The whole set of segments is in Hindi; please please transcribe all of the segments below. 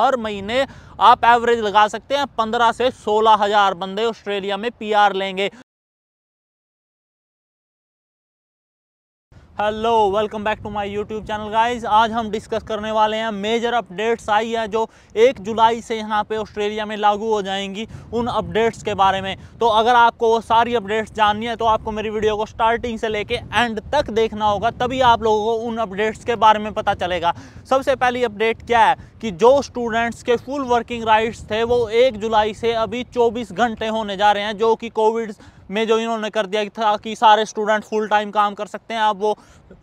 हर महीने आप एवरेज लगा सकते हैं पंद्रह से सोलह हजार बंदे ऑस्ट्रेलिया में पीआर लेंगे hello welcome back to my YouTube channel guys आज हम डिस्कस करने वाले हैं मेजर अपडेट्स आई है जो एक जुलाई से यहाँ पे ऑस्ट्रेलिया में लागू हो जाएंगी उन अपडेट्स के बारे में तो अगर आपको वो सारी अपडेट्स जाननी है तो आपको मेरी वीडियो को स्टार्टिंग से लेके एंड तक देखना होगा तभी आप लोगों को उन अपडेट्स के बारे में पता चलेगा सबसे पहली अपडेट क्या है कि जो स्टूडेंट्स के फुल वर्किंग राइट्स थे वो एक जुलाई से अभी चौबीस घंटे होने जा रहे हैं जो कि कोविड में जो इन्होंने कर दिया था कि सारे स्टूडेंट फुल टाइम काम कर सकते हैं अब वो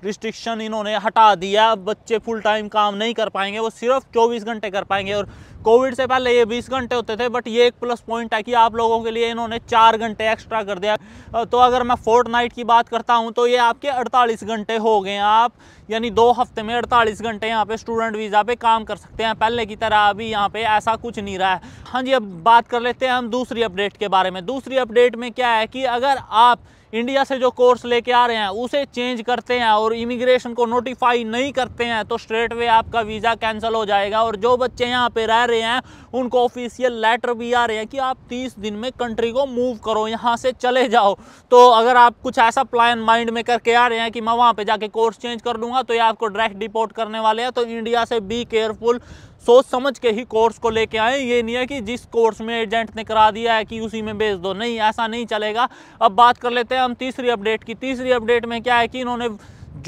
रिस्ट्रिक्शन इन्होंने हटा दिया अब बच्चे फुल टाइम काम नहीं कर पाएंगे वो सिर्फ चौबीस घंटे कर पाएंगे और कोविड से पहले ये बीस घंटे होते थे बट ये एक प्लस पॉइंट है कि आप लोगों के लिए इन्होंने चार घंटे एक्स्ट्रा कर दिया तो अगर मैं फोर्थ नाइट की बात करता हूँ तो ये आपके अड़तालीस घंटे हो गए आप यानी दो हफ्ते में अड़तालीस घंटे यहाँ पे स्टूडेंट वीज़ा पे काम कर सकते हैं पहले की तरह अभी यहाँ पे ऐसा कुछ नहीं रहा है हाँ जी अब बात कर लेते हैं हम दूसरी अपडेट के बारे में दूसरी अपडेट में क्या है कि अगर आप इंडिया से जो कोर्स लेके आ रहे हैं उसे चेंज करते हैं और इमिग्रेशन को नोटिफाई नहीं करते हैं तो स्ट्रेट वे आपका वीज़ा कैंसिल हो जाएगा और जो बच्चे यहाँ पे रह रहे हैं उनको ऑफिशियल लेटर भी आ रहे हैं कि आप तीस दिन में कंट्री को मूव करो यहाँ से चले जाओ तो अगर आप कुछ ऐसा प्लान माइंड में करके आ रहे हैं कि मैं वहाँ पर जाके कोर्स चेंज कर लूँगा तो ये आपको डायरेक्ट डिपोर्ट करने वाले हैं तो इंडिया से बी केयरफुल सोच समझ के ही कोर्स को लेके आए ये नहीं है कि जिस कोर्स में एजेंट ने करा दिया है कि उसी में भेज दो नहीं ऐसा नहीं चलेगा अब बात कर लेते हैं हम तीसरी अपडेट की तीसरी अपडेट में क्या है कि इन्होंने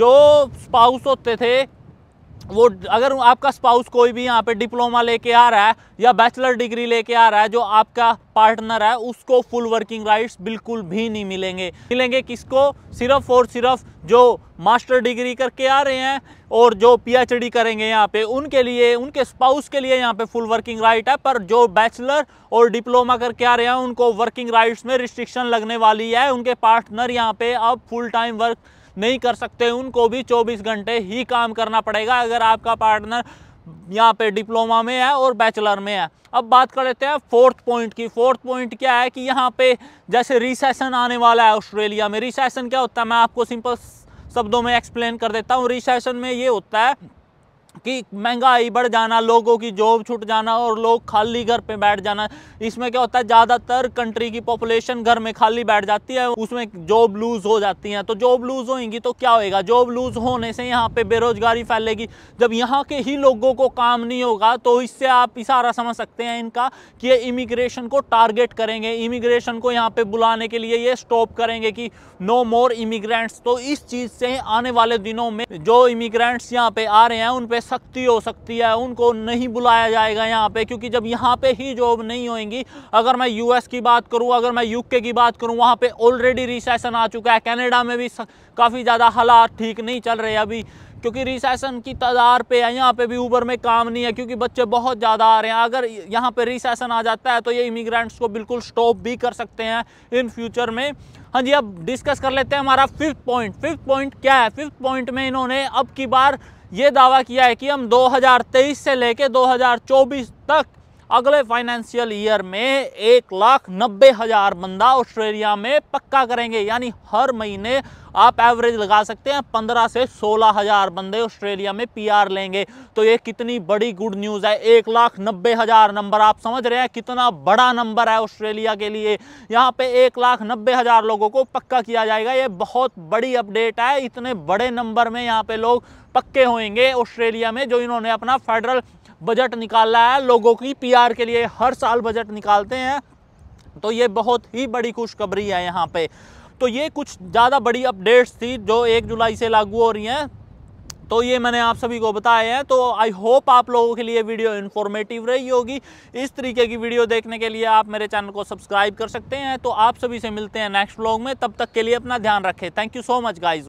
जो स्पाउस होते थे वो अगर आपका स्पाउस कोई भी यहाँ पे डिप्लोमा लेके आ रहा है या बैचलर डिग्री लेके आ रहा है जो आपका पार्टनर है उसको फुल वर्किंग राइट्स बिल्कुल भी नहीं मिलेंगे मिलेंगे किसको सिर्फ और सिर्फ जो मास्टर डिग्री करके आ रहे हैं और जो पीएचडी करेंगे यहाँ पे उनके लिए उनके स्पाउस के लिए यहाँ पे फुल वर्किंग राइट है पर जो बैचलर और डिप्लोमा करके आ रहे हैं उनको वर्किंग राइट्स में रिस्ट्रिक्शन लगने वाली है उनके पार्टनर यहाँ पे अब फुल टाइम वर्क नहीं कर सकते उनको भी चौबीस घंटे ही काम करना पड़ेगा अगर आपका पार्टनर यहाँ पे डिप्लोमा में है और बैचलर में है अब बात कर लेते हैं फोर्थ पॉइंट की फोर्थ पॉइंट क्या है कि यहाँ पे जैसे रिसेशन आने वाला है ऑस्ट्रेलिया में रिसेशन क्या होता है मैं आपको सिंपल शब्दों में एक्सप्लेन कर देता हूँ रिसेशन में ये होता है कि महंगाई बढ़ जाना लोगों की जॉब छूट जाना और लोग खाली घर पे बैठ जाना इसमें क्या होता है ज़्यादातर कंट्री की पॉपुलेशन घर में खाली बैठ जाती है उसमें जॉब लूज़ हो जाती हैं तो जॉब लूज़ होएंगी तो क्या होएगा जॉब लूज़ होने से यहाँ पे बेरोजगारी फैलेगी जब यहाँ के ही लोगों को काम नहीं होगा तो इससे आप इशारा समझ सकते हैं इनका कि ये इमिग्रेशन को टारगेट करेंगे इमिग्रेशन को यहाँ पर बुलाने के लिए ये स्टॉप करेंगे कि नो मोर इमिग्रेंट्स तो इस चीज़ से आने वाले दिनों में जो इमिग्रेंट्स यहाँ पे आ रहे हैं उन पर सख्ती हो सकती है उनको नहीं बुलाया जाएगा यहाँ पे क्योंकि जब यहाँ पे ही जॉब नहीं होएंगी अगर मैं यूएस की बात करूँ अगर मैं यूके की बात करूँ वहाँ पे ऑलरेडी रिसेशन आ चुका है कनाडा में भी काफ़ी ज़्यादा हालात ठीक नहीं चल रहे अभी क्योंकि रिसेशन की तदार पे है यहाँ पे भी ऊबर में काम नहीं है क्योंकि बच्चे बहुत ज़्यादा आ रहे हैं अगर यहाँ पे रिसेशन आ जाता है तो ये इमिग्रेंट्स को बिल्कुल स्टॉप भी कर सकते हैं इन फ्यूचर में हाँ जी अब डिस्कस कर लेते हैं हमारा फिफ्थ पॉइंट फिफ्थ पॉइंट क्या है फिफ्थ पॉइंट में इन्होंने अब की बार ये दावा किया है कि हम 2023 से लेकर 2024 तक अगले फाइनेंशियल ईयर में एक लाख नब्बे हज़ार बंदा ऑस्ट्रेलिया में पक्का करेंगे यानी हर महीने आप एवरेज लगा सकते हैं पंद्रह से सोलह हज़ार बंदे ऑस्ट्रेलिया में पीआर लेंगे तो ये कितनी बड़ी गुड न्यूज़ है एक लाख नब्बे हज़ार नंबर आप समझ रहे हैं कितना बड़ा नंबर है ऑस्ट्रेलिया के लिए यहाँ पे एक लाख नब्बे हज़ार लोगों को पक्का किया जाएगा ये बहुत बड़ी अपडेट है इतने बड़े नंबर में यहाँ पे लोग पक्के होंगे ऑस्ट्रेलिया में जो इन्होंने अपना फेडरल बजट निकाला है लोगों की पीआर के लिए हर साल बजट निकालते हैं तो ये बहुत ही बड़ी खुशखबरी है यहाँ पे तो ये कुछ ज़्यादा बड़ी अपडेट्स थी जो एक जुलाई से लागू हो रही हैं तो ये मैंने आप सभी को बताए हैं तो आई होप आप लोगों के लिए वीडियो इन्फॉर्मेटिव रही होगी इस तरीके की वीडियो देखने के लिए आप मेरे चैनल को सब्सक्राइब कर सकते हैं तो आप सभी से मिलते हैं नेक्स्ट व्लॉग में तब तक के लिए अपना ध्यान रखें thank you so much guys